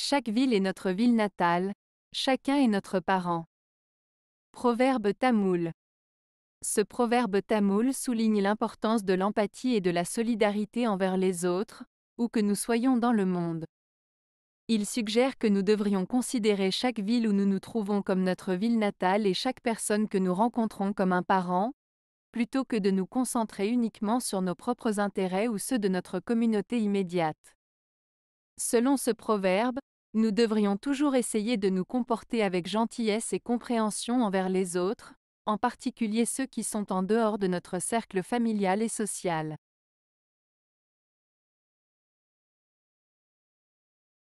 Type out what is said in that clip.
Chaque ville est notre ville natale, chacun est notre parent. Proverbe tamoul. Ce proverbe tamoul souligne l'importance de l'empathie et de la solidarité envers les autres, où que nous soyons dans le monde. Il suggère que nous devrions considérer chaque ville où nous nous trouvons comme notre ville natale et chaque personne que nous rencontrons comme un parent, plutôt que de nous concentrer uniquement sur nos propres intérêts ou ceux de notre communauté immédiate. Selon ce proverbe, nous devrions toujours essayer de nous comporter avec gentillesse et compréhension envers les autres, en particulier ceux qui sont en dehors de notre cercle familial et social.